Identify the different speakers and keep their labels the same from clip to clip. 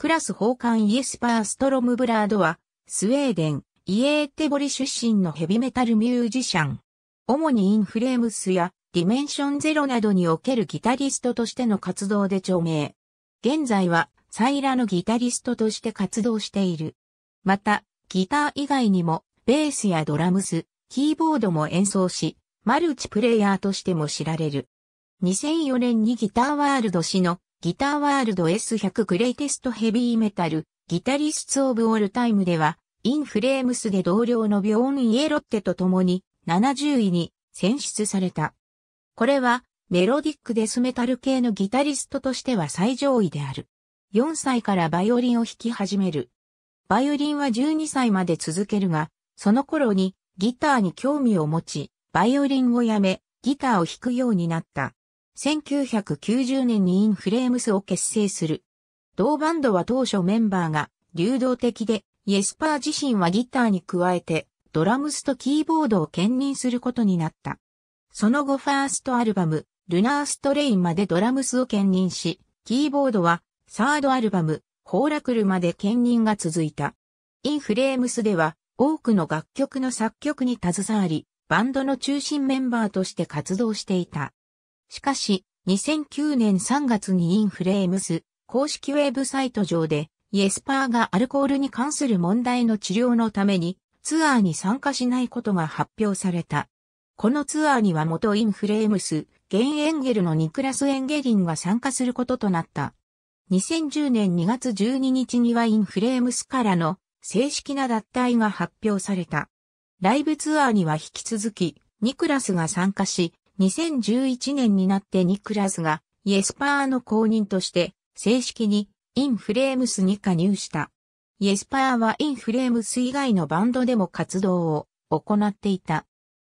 Speaker 1: クラス奉還イエスパー・ストロムブラードは、スウェーデン、イエーテボリ出身のヘビメタルミュージシャン。主にインフレームスやディメンションゼロなどにおけるギタリストとしての活動で著名。現在は、サイラのギタリストとして活動している。また、ギター以外にも、ベースやドラムス、キーボードも演奏し、マルチプレイヤーとしても知られる。2004年にギターワールド氏のギターワールド S100 グレイテストヘビーメタル、ギタリストオブオールタイムでは、インフレームスで同僚のビョーン・イエロッテと共に70位に選出された。これはメロディックデスメタル系のギタリストとしては最上位である。4歳からバイオリンを弾き始める。バイオリンは12歳まで続けるが、その頃にギターに興味を持ち、バイオリンをやめ、ギターを弾くようになった。1990年にインフレームスを結成する。同バンドは当初メンバーが流動的で、イエスパー自身はギターに加えて、ドラムスとキーボードを兼任することになった。その後ファーストアルバム、ルナーストレインまでドラムスを兼任し、キーボードはサードアルバム、ホーラクルまで兼任が続いた。インフレームスでは多くの楽曲の作曲に携わり、バンドの中心メンバーとして活動していた。しかし、2009年3月にインフレームス公式ウェブサイト上で、イエスパーがアルコールに関する問題の治療のためにツアーに参加しないことが発表された。このツアーには元インフレームス、ゲン・エンゲルのニクラス・エンゲリンが参加することとなった。2010年2月12日にはインフレームスからの正式な脱退が発表された。ライブツアーには引き続き、ニクラスが参加し、2011年になってニクラスがイエスパーの公認として正式にインフレームスに加入した。イエスパーはインフレームス以外のバンドでも活動を行っていた。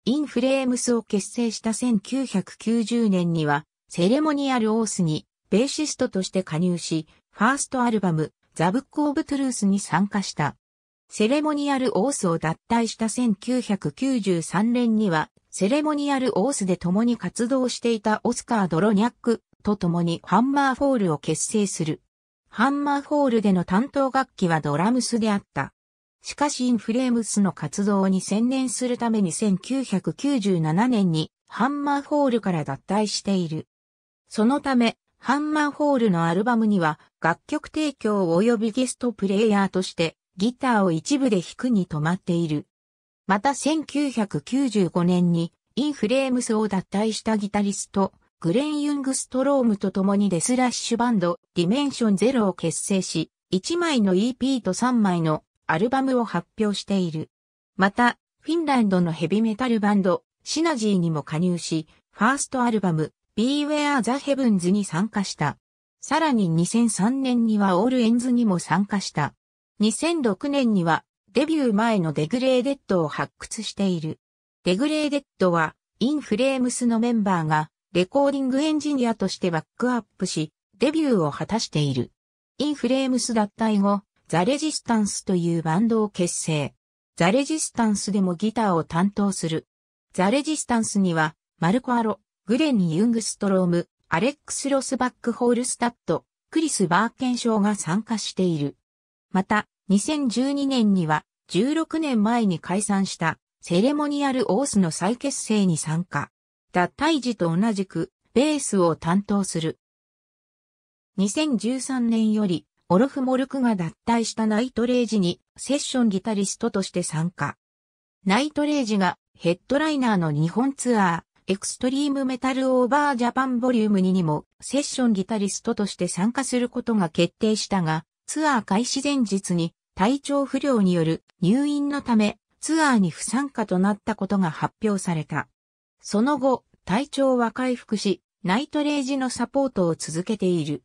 Speaker 1: インフレームスを結成した1990年にはセレモニアルオースにベーシストとして加入し、ファーストアルバムザ・ブック・オブ・トゥルースに参加した。セレモニアルオースを脱退した1993年にはセレモニアルオースで共に活動していたオスカー・ドロニャックと共にハンマーフォールを結成する。ハンマーフォールでの担当楽器はドラムスであった。しかしインフレームスの活動に専念するために1997年にハンマーホールから脱退している。そのため、ハンマーホールのアルバムには楽曲提供及びゲストプレイヤーとしてギターを一部で弾くに止まっている。また1995年にインフレームスを脱退したギタリスト、グレン・ユングストロームと共にデスラッシュバンド、ディメンションゼロを結成し、1枚の EP と3枚のアルバムを発表している。また、フィンランドのヘビメタルバンド、シナジーにも加入し、ファーストアルバム、Beware the Heavens に参加した。さらに2003年にはオールエンズにも参加した。2006年にはデビュー前のデグレーデッドを発掘している。デグレーデッドは、インフレームスのメンバーが、レコーディングエンジニアとしてバックアップし、デビューを果たしている。インフレームス脱退後、ザ・レジスタンスというバンドを結成。ザ・レジスタンスでもギターを担当する。ザ・レジスタンスには、マルコ・アロ、グレン・ユングストローム、アレックス・ロスバック・ホールスタッド、クリス・バーケンショーが参加している。また、2012年には16年前に解散したセレモニアルオースの再結成に参加。脱退時と同じくベースを担当する。2013年よりオロフ・モルクが脱退したナイトレイジにセッションギタリストとして参加。ナイトレイジがヘッドライナーの日本ツアー、エクストリームメタルオーバージャパンボリューム2にもセッションギタリストとして参加することが決定したが、ツアー開始前日に体調不良による入院のためツアーに不参加となったことが発表された。その後、体調は回復し、ナイトレイジのサポートを続けている。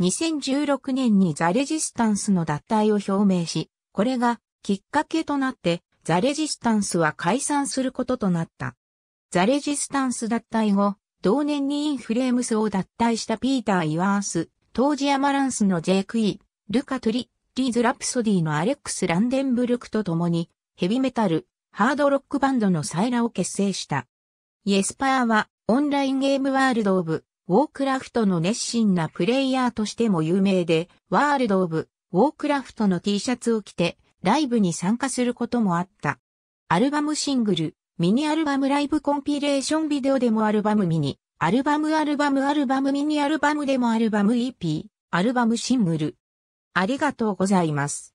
Speaker 1: 2016年にザ・レジスタンスの脱退を表明し、これがきっかけとなってザ・レジスタンスは解散することとなった。ザ・レジスタンス脱退後、同年にインフレームスを脱退したピーター・イワース、当時アマランスの JQE、ルカ・トゥリ、リーズ・ラプソディのアレックス・ランデンブルクと共に、ヘビメタル、ハードロックバンドのサイラを結成した。イエスパーは、オンラインゲームワールド・オブ・ウォークラフトの熱心なプレイヤーとしても有名で、ワールド・オブ・ウォークラフトの T シャツを着て、ライブに参加することもあった。アルバムシングル、ミニアルバムライブコンピレーションビデオでもアルバムミニ、アルバムアルバムアルバムミニアルバムでもアルバム EP、アルバムシングル、ありがとうございます。